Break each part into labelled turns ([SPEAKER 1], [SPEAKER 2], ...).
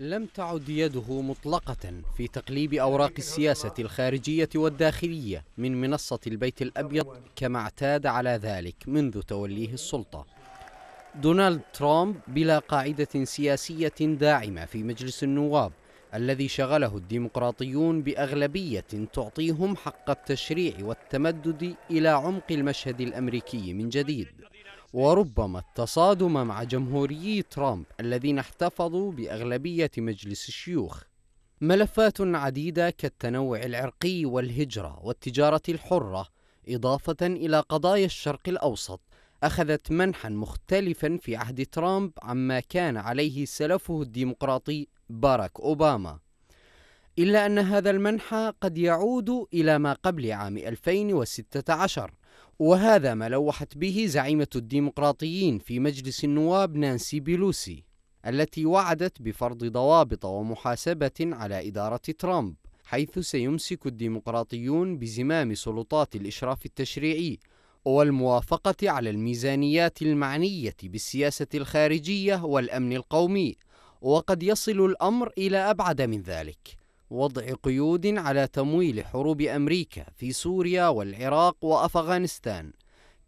[SPEAKER 1] لم تعد يده مطلقة في تقليب أوراق السياسة الخارجية والداخلية من منصة البيت الأبيض كما اعتاد على ذلك منذ توليه السلطة دونالد ترامب بلا قاعدة سياسية داعمة في مجلس النواب الذي شغله الديمقراطيون بأغلبية تعطيهم حق التشريع والتمدد إلى عمق المشهد الأمريكي من جديد وربما التصادم مع جمهوريي ترامب الذين احتفظوا باغلبيه مجلس الشيوخ ملفات عديده كالتنوع العرقي والهجره والتجاره الحره اضافه الى قضايا الشرق الاوسط اخذت منحا مختلفا في عهد ترامب عما كان عليه سلفه الديمقراطي باراك اوباما إلا أن هذا المنح قد يعود إلى ما قبل عام 2016 وهذا ما لوحت به زعيمة الديمقراطيين في مجلس النواب نانسي بيلوسي التي وعدت بفرض ضوابط ومحاسبة على إدارة ترامب حيث سيمسك الديمقراطيون بزمام سلطات الإشراف التشريعي والموافقة على الميزانيات المعنية بالسياسة الخارجية والأمن القومي وقد يصل الأمر إلى أبعد من ذلك وضع قيود على تمويل حروب أمريكا في سوريا والعراق وأفغانستان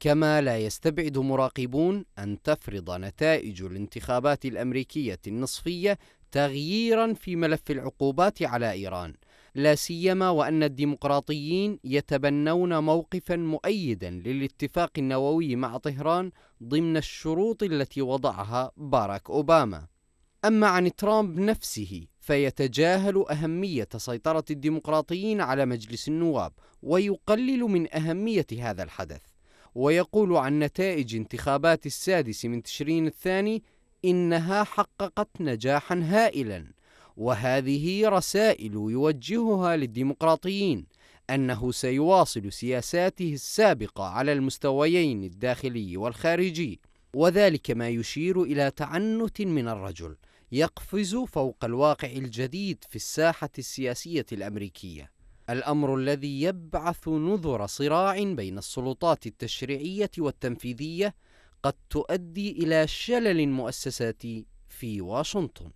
[SPEAKER 1] كما لا يستبعد مراقبون أن تفرض نتائج الانتخابات الأمريكية النصفية تغييرا في ملف العقوبات على إيران لا سيما وأن الديمقراطيين يتبنون موقفا مؤيدا للاتفاق النووي مع طهران ضمن الشروط التي وضعها باراك أوباما أما عن ترامب نفسه فيتجاهل أهمية سيطرة الديمقراطيين على مجلس النواب ويقلل من أهمية هذا الحدث ويقول عن نتائج انتخابات السادس من تشرين الثاني إنها حققت نجاحا هائلا وهذه رسائل يوجهها للديمقراطيين أنه سيواصل سياساته السابقة على المستويين الداخلي والخارجي وذلك ما يشير إلى تعنت من الرجل يقفز فوق الواقع الجديد في الساحة السياسية الأمريكية الأمر الذي يبعث نذر صراع بين السلطات التشريعية والتنفيذية قد تؤدي إلى شلل مؤسساتي في واشنطن